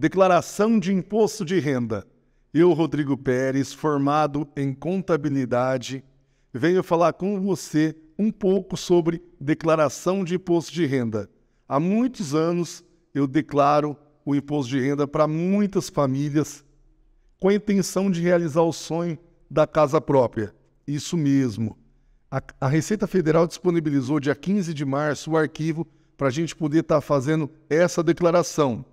Declaração de Imposto de Renda. Eu, Rodrigo Pérez, formado em contabilidade, venho falar com você um pouco sobre declaração de imposto de renda. Há muitos anos eu declaro o imposto de renda para muitas famílias com a intenção de realizar o sonho da casa própria. Isso mesmo. A, a Receita Federal disponibilizou dia 15 de março o arquivo para a gente poder estar tá fazendo essa declaração,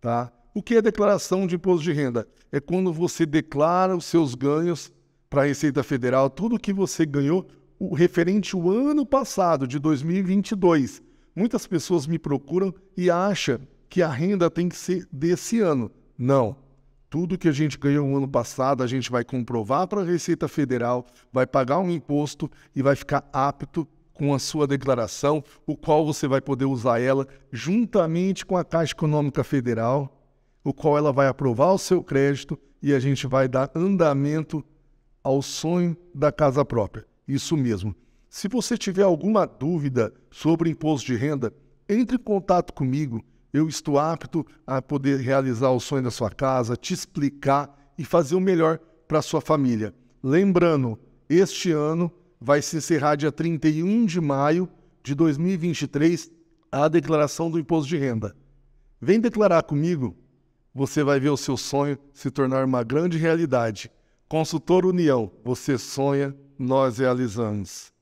tá? O que é declaração de imposto de renda? É quando você declara os seus ganhos para a Receita Federal, tudo que você ganhou o referente ao ano passado, de 2022. Muitas pessoas me procuram e acham que a renda tem que ser desse ano. Não. Tudo que a gente ganhou no ano passado, a gente vai comprovar para a Receita Federal, vai pagar um imposto e vai ficar apto com a sua declaração, o qual você vai poder usar ela juntamente com a Caixa Econômica Federal, o qual ela vai aprovar o seu crédito e a gente vai dar andamento ao sonho da casa própria. Isso mesmo. Se você tiver alguma dúvida sobre imposto de renda, entre em contato comigo. Eu estou apto a poder realizar o sonho da sua casa, te explicar e fazer o melhor para sua família. Lembrando, este ano vai se encerrar dia 31 de maio de 2023 a declaração do imposto de renda. Vem declarar comigo você vai ver o seu sonho se tornar uma grande realidade. Consultor União, você sonha, nós realizamos.